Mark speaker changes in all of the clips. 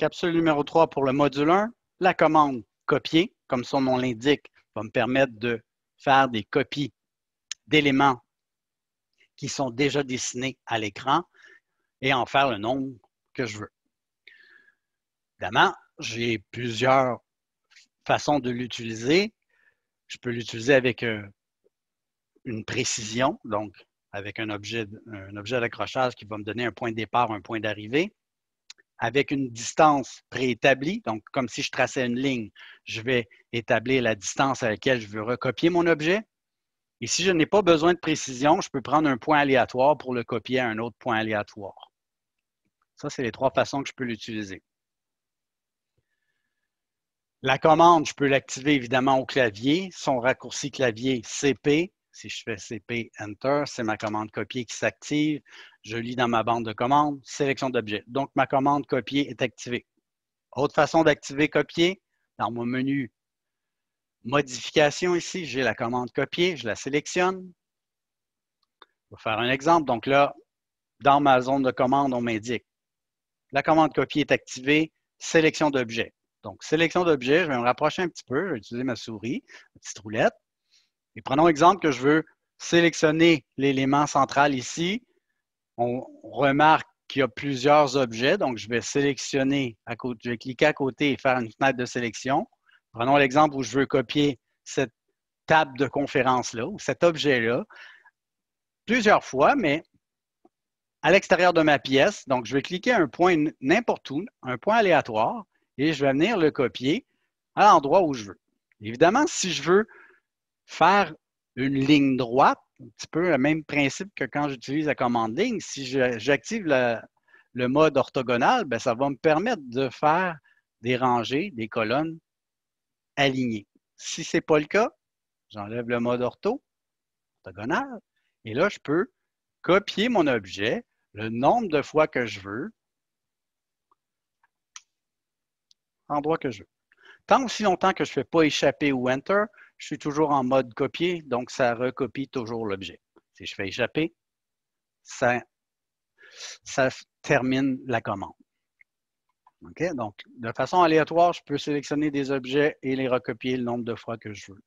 Speaker 1: Capsule numéro 3 pour le module 1, la commande copier, comme son nom l'indique, va me permettre de faire des copies d'éléments qui sont déjà dessinés à l'écran et en faire le nombre que je veux. Évidemment, j'ai plusieurs façons de l'utiliser. Je peux l'utiliser avec euh, une précision, donc avec un objet, un objet d'accrochage qui va me donner un point de départ, un point d'arrivée avec une distance préétablie, donc comme si je traçais une ligne, je vais établir la distance à laquelle je veux recopier mon objet. Et si je n'ai pas besoin de précision, je peux prendre un point aléatoire pour le copier à un autre point aléatoire. Ça, c'est les trois façons que je peux l'utiliser. La commande, je peux l'activer évidemment au clavier. Son raccourci clavier CP, si je fais CP Enter, c'est ma commande copier qui s'active. Je lis dans ma bande de commande « sélection d'objets. Donc, ma commande copier est activée. Autre façon d'activer copier, dans mon menu modification ici, j'ai la commande copier, je la sélectionne. Je vais faire un exemple. Donc là, dans ma zone de commande, on m'indique la commande copier est activée, sélection d'objets. Donc, sélection d'objets, je vais me rapprocher un petit peu, je vais utiliser ma souris, ma petite roulette. Et prenons exemple que je veux sélectionner l'élément central ici on remarque qu'il y a plusieurs objets. Donc, je vais sélectionner, à côté, je vais cliquer à côté et faire une fenêtre de sélection. Prenons l'exemple où je veux copier cette table de conférence-là ou cet objet-là plusieurs fois, mais à l'extérieur de ma pièce. Donc, je vais cliquer un point n'importe où, un point aléatoire, et je vais venir le copier à l'endroit où je veux. Évidemment, si je veux faire une ligne droite, un petit peu le même principe que quand j'utilise la commande ligne. Si j'active le, mode orthogonal, ben, ça va me permettre de faire des rangées, des colonnes alignées. Si ce n'est pas le cas, j'enlève le mode ortho, orthogonal, et là, je peux copier mon objet le nombre de fois que je veux, endroit que je veux. Tant aussi longtemps que je ne fais pas échapper ou enter, je suis toujours en mode copier, donc ça recopie toujours l'objet. Si je fais échapper, ça, termine la commande. OK? Donc, de façon aléatoire, je peux sélectionner des objets et les recopier le nombre de fois que je veux.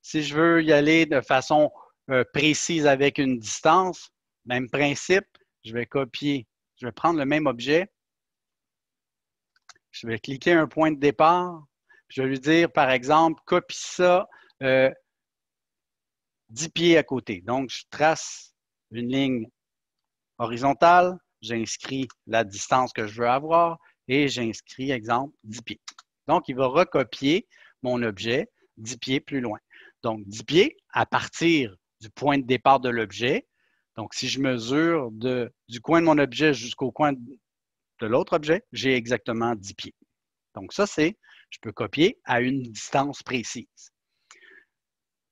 Speaker 1: Si je veux y aller de façon euh, précise avec une distance, même principe, je vais copier, je vais prendre le même objet, je vais cliquer un point de départ, je vais lui dire, par exemple, copie ça 10 euh, pieds à côté. Donc, je trace une ligne horizontale, j'inscris la distance que je veux avoir et j'inscris, exemple, 10 pieds. Donc, il va recopier mon objet 10 pieds plus loin. Donc, 10 pieds à partir du point de départ de l'objet. Donc, si je mesure du coin de mon objet jusqu'au coin de l'autre objet, j'ai exactement 10 pieds. Donc, ça, c'est, je peux copier à une distance précise.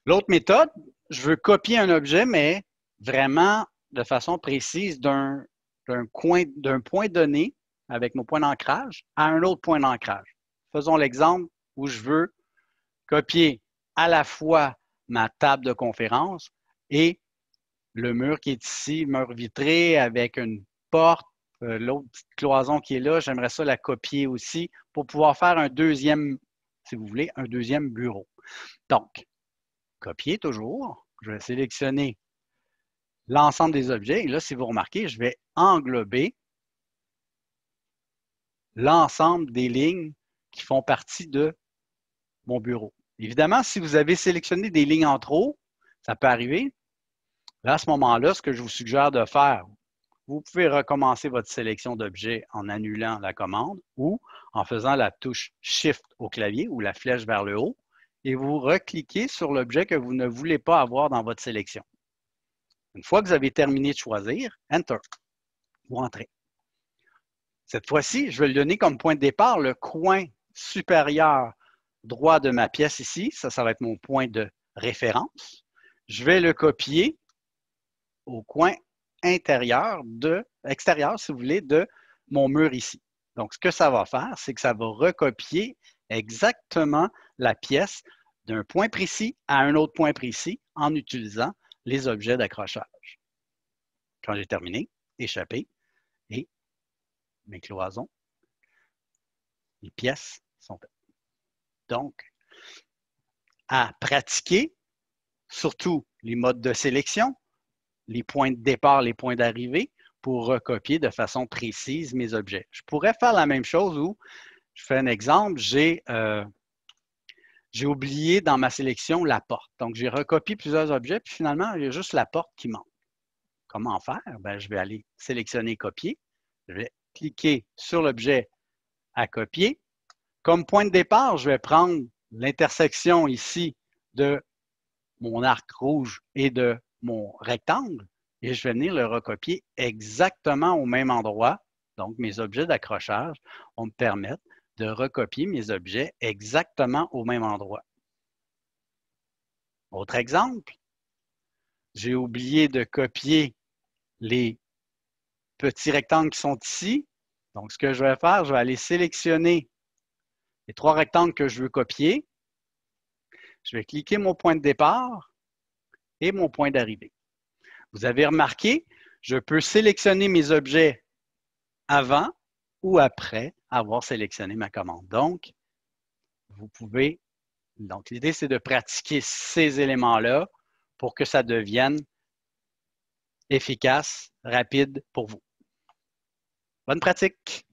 Speaker 1: L'autre méthode, je veux copier un objet, mais vraiment de façon précise d'un d'un point donné avec mon point d'ancrage à un autre point d'ancrage. Faisons l'exemple où je veux copier à la fois ma table de conférence et le mur qui est ici, mur vitré avec une porte, euh, l'autre petite cloison qui est là, j'aimerais ça la copier aussi pour pouvoir faire un deuxième, si vous voulez, un deuxième bureau. Donc, copier toujours. Je vais sélectionner l'ensemble des objets. Et là, si vous remarquez, je vais englober l'ensemble des lignes qui font partie de mon bureau. Évidemment, si vous avez sélectionné des lignes en trop, ça peut arriver. à ce moment-là, ce que je vous suggère de faire, vous pouvez recommencer votre sélection d'objets en annulant la commande ou en faisant la touche Shift au clavier ou la flèche vers le haut et vous recliquez sur l'objet que vous ne voulez pas avoir dans votre sélection. Une fois que vous avez terminé de choisir, Enter. ou « Entrer ». Cette fois-ci, je vais le donner comme point de départ, le coin supérieur droit de ma pièce ici. Ça, ça va être mon point de référence. Je vais le copier au coin intérieur de, extérieur, si vous voulez, de mon mur ici. Donc, ce que ça va faire, c'est que ça va recopier exactement la pièce d'un point précis à un autre point précis en utilisant les objets d'accrochage. Quand j'ai terminé, échappé, et mes cloisons, les pièces sont faites. Donc, à pratiquer, surtout les modes de sélection, les points de départ, les points d'arrivée, pour recopier de façon précise mes objets. Je pourrais faire la même chose où je fais un exemple. Euh, j'ai oublié dans ma sélection la porte. Donc, j'ai recopié plusieurs objets, puis finalement, il y a juste la porte qui manque. Comment faire? Ben, je vais aller sélectionner copier. Je vais cliquer sur l'objet à copier. Comme point de départ, je vais prendre l'intersection ici de mon arc rouge et de mon rectangle et je vais venir le recopier exactement au même endroit. Donc, mes objets d'accrochage vont me permettre de recopier mes objets exactement au même endroit. Autre exemple, j'ai oublié de copier les petits rectangles qui sont ici. Donc, ce que je vais faire, je vais aller sélectionner les trois rectangles que je veux copier. Je vais cliquer mon point de départ et mon point d'arrivée. Vous avez remarqué, je peux sélectionner mes objets avant ou après avoir sélectionné ma commande. Donc, vous pouvez. Donc, l'idée, c'est de pratiquer ces éléments-là pour que ça devienne efficace, rapide pour vous. Bonne pratique!